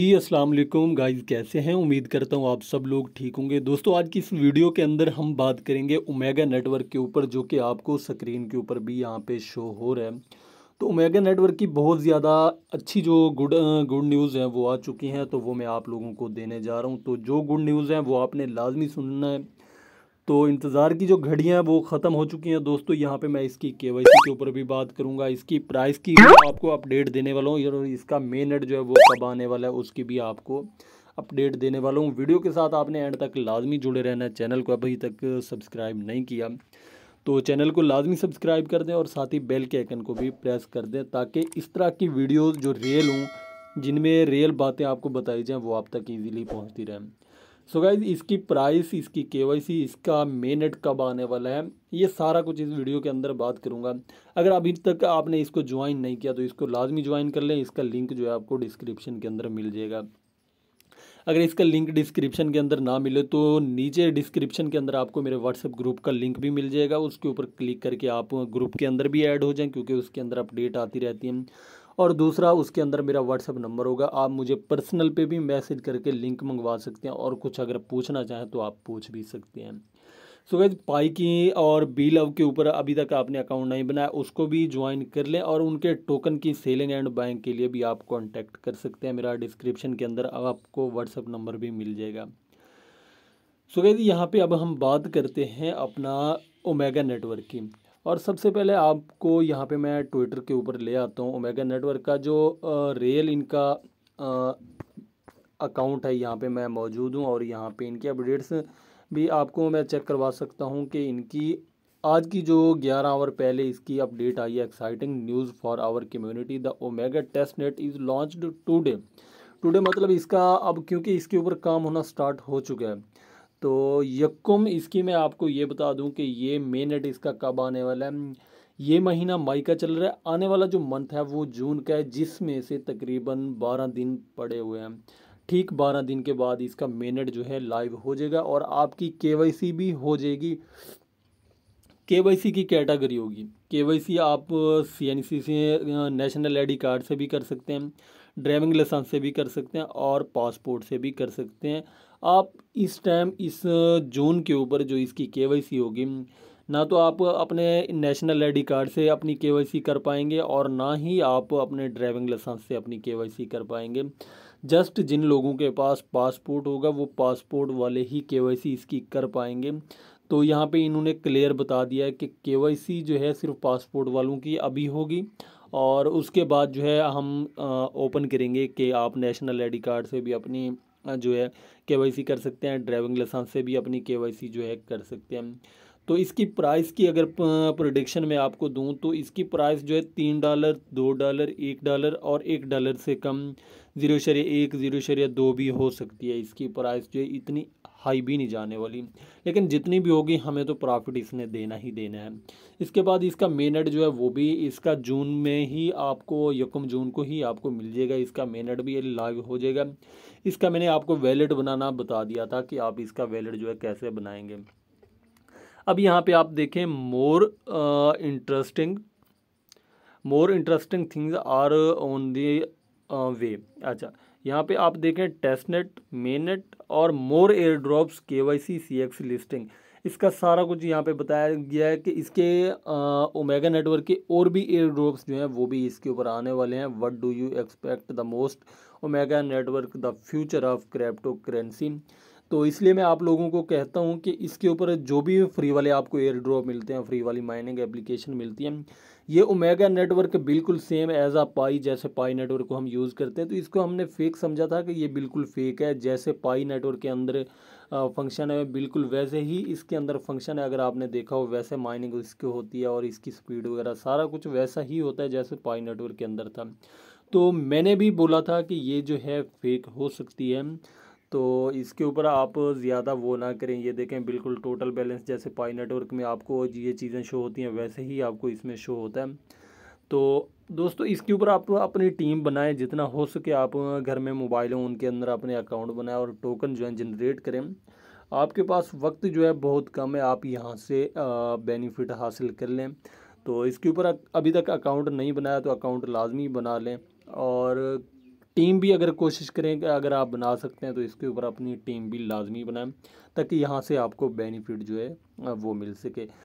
जी अस्सलाम वालेकुम गाइस कैसे हैं उम्मीद करता हूँ आप सब लोग ठीक होंगे दोस्तों आज की इस वीडियो के अंदर हम बात करेंगे ओमेगा नेटवर्क के ऊपर जो कि आपको स्क्रीन के ऊपर भी यहाँ पे शो हो रहा है तो ओमेगा नेटवर्क की बहुत ज़्यादा अच्छी जो गुड गुड न्यूज़ हैं वो आ चुकी हैं तो वो मैं आप लोगों को देने जा रहा हूँ तो जो गुड न्यूज़ हैं वो आपने लाजमी सुनना है तो इंतज़ार की जो घड़ियाँ वो ख़त्म हो चुकी हैं दोस्तों यहाँ पे मैं इसकी के वाई सी के ऊपर भी बात करूँगा इसकी प्राइस की आपको अपडेट देने वाला हूँ और इसका मेन एड जो है वो कब आने वाला है उसकी भी आपको अपडेट देने वाला हूँ वीडियो के साथ आपने एंड तक लाजमी जुड़े रहना है चैनल को अभी तक सब्सक्राइब नहीं किया तो चैनल को लाजमी सब्सक्राइब कर दें और साथ ही बेल के आइकन को भी प्रेस कर दें ताकि इस तरह की वीडियोज़ जो रियल हों जिनमें रियल बातें आपको बताई जाएँ वो आप तक ईजीली पहुँचती रहें सो गाइज इसकी प्राइस इसकी के इसका मेनेट कब आने वाला है ये सारा कुछ इस वीडियो के अंदर बात करूंगा अगर अभी तक आपने इसको ज्वाइन नहीं किया तो इसको लाजमी ज्वाइन कर लें इसका लिंक जो है आपको डिस्क्रिप्शन के अंदर मिल जाएगा अगर इसका लिंक डिस्क्रिप्शन के अंदर ना मिले तो नीचे डिस्क्रिप्शन के अंदर आपको मेरे व्हाट्सअप ग्रुप का लिंक भी मिल जाएगा उसके ऊपर क्लिक करके आप ग्रुप के अंदर भी ऐड हो जाएं क्योंकि उसके अंदर अपडेट आती रहती है और दूसरा उसके अंदर मेरा व्हाट्सअप नंबर होगा आप मुझे पर्सनल पे भी मैसेज करके लिंक मंगवा सकते हैं और कुछ अगर पूछना चाहें तो आप पूछ भी सकते हैं सो गैज पाई की और बी लव के ऊपर अभी तक आपने अकाउंट नहीं बनाया उसको भी ज्वाइन कर लें और उनके टोकन की सेलिंग एंड बाइंग के लिए भी आप कॉन्टैक्ट कर सकते हैं मेरा डिस्क्रिप्शन के अंदर अब आपको व्हाट्सअप नंबर भी मिल जाएगा सो गैज यहाँ पर अब हम बात करते हैं अपना ओमेगा नेटवर्क की और सबसे पहले आपको यहाँ पे मैं ट्विटर के ऊपर ले आता हूँ ओमेगा नेटवर्क का जो रियल इनका अकाउंट है यहाँ पे मैं मौजूद हूँ और यहाँ पे इनके अपडेट्स भी आपको मैं चेक करवा सकता हूँ कि इनकी आज की जो 11 आवर पहले इसकी अपडेट आई है exciting news for our community the Omega test net is launched today today मतलब इसका अब क्योंकि इसके ऊपर काम होना स्टार्ट हो चुका है तो यकुम इसकी मैं आपको ये बता दूं कि ये मेन डेट इसका कब आने वाला है ये महीना मई का चल रहा है आने वाला जो मंथ है वो जून का है जिसमें से तकरीबन बारह दिन पड़े हुए हैं ठीक बारह दिन के बाद इसका मेनट जो है लाइव हो जाएगा और आपकी के भी हो जाएगी के की कैटेगरी होगी के आप सी से नेशनल आई कार्ड से भी कर सकते हैं ड्राइविंग लाइसेंस से भी कर सकते हैं और पासपोर्ट से भी कर सकते हैं आप इस टाइम इस जोन uh, के ऊपर जो इसकी के होगी ना तो आप अपने नेशनल आईडी कार्ड से अपनी के कर पाएंगे और ना ही आप अपने ड्राइविंग लाइसेंस से अपनी के कर पाएंगे जस्ट जिन लोगों के पास पासपोर्ट होगा वो पासपोर्ट वाले ही के इसकी कर पाएंगे तो यहाँ पे इन्होंने क्लियर बता दिया कि के जो है सिर्फ पासपोर्ट वालों की अभी होगी और उसके बाद जो है हम ओपन uh, करेंगे कि आप नेशनल आई कार्ड से भी अपनी जो है के कर सकते हैं ड्राइविंग लाइसेंस से भी अपनी के जो है कर सकते हैं तो इसकी प्राइस की अगर प्रोडिक्शन में आपको दूं तो इसकी प्राइस जो है तीन डॉलर दो डॉलर एक डॉलर और एक डॉलर से कम ज़ीरो शरिया एक ज़ीरो शरिया दो भी हो सकती है इसकी प्राइस जो है इतनी हाई भी नहीं जाने वाली लेकिन जितनी भी होगी हमें तो प्रॉफिट इसने देना ही देना है इसके बाद इसका मेनट जो है वो भी इसका जून में ही आपको यकम जून को ही आपको मिल जाएगा इसका मेनट भी लाइव हो जाएगा इसका मैंने आपको वैलेट बनाना बता दिया था कि आप इसका वैलेट जो है कैसे बनाएंगे अब यहाँ पे आप देखें more interesting more interesting things are on the way अच्छा यहाँ पे आप देखें टेस्टनेट मेनेट और more air drops K Y C C X listing इसका सारा कुछ यहाँ पे बताया गया है कि इसके ओमेगा नेटवर्क के और भी एयर ड्रॉप्स जो हैं वो भी इसके ऊपर आने वाले हैं what do you expect the most Omega network the future of crypto currency तो इसलिए मैं आप लोगों को कहता हूँ कि इसके ऊपर जो भी फ्री वाले आपको एयर ड्रॉप मिलते हैं फ्री वाली माइनिंग एप्लीकेशन मिलती है ये ओमेगा नेटवर्क बिल्कुल सेम एज आ पाई जैसे पाई नेटवर्क को हम यूज़ करते हैं तो इसको हमने फेक समझा था कि ये बिल्कुल फेक है जैसे पाई नेटवर्क के अंदर फंक्शन है बिल्कुल वैसे ही इसके अंदर फंक्शन है अगर आपने देखा हो वैसे माइनिंग इसकी होती है और इसकी स्पीड वगैरह सारा कुछ वैसा ही होता है जैसे पाई नेटवर्क के अंदर था तो मैंने भी बोला था कि ये जो है फेक हो सकती है तो इसके ऊपर आप ज़्यादा वो ना करें ये देखें बिल्कुल टोटल बैलेंस जैसे पाई नेटवर्क में आपको ये चीज़ें शो होती हैं वैसे ही आपको इसमें शो होता है तो दोस्तों इसके ऊपर आप अपनी टीम बनाएं जितना हो सके आप घर में मोबाइल हों उनके अंदर अपने अकाउंट बनाएं और टोकन जो है जनरेट करें आपके पास वक्त जो है बहुत कम है आप यहाँ से बेनिफिट हासिल कर लें तो इसके ऊपर अभी तक अकाउंट नहीं बनाया तो अकाउंट लाजमी बना लें और टीम भी अगर कोशिश करें कि अगर आप बना सकते हैं तो इसके ऊपर अपनी टीम भी लाजमी बनाएं ताकि यहाँ से आपको बेनिफिट जो है वो मिल सके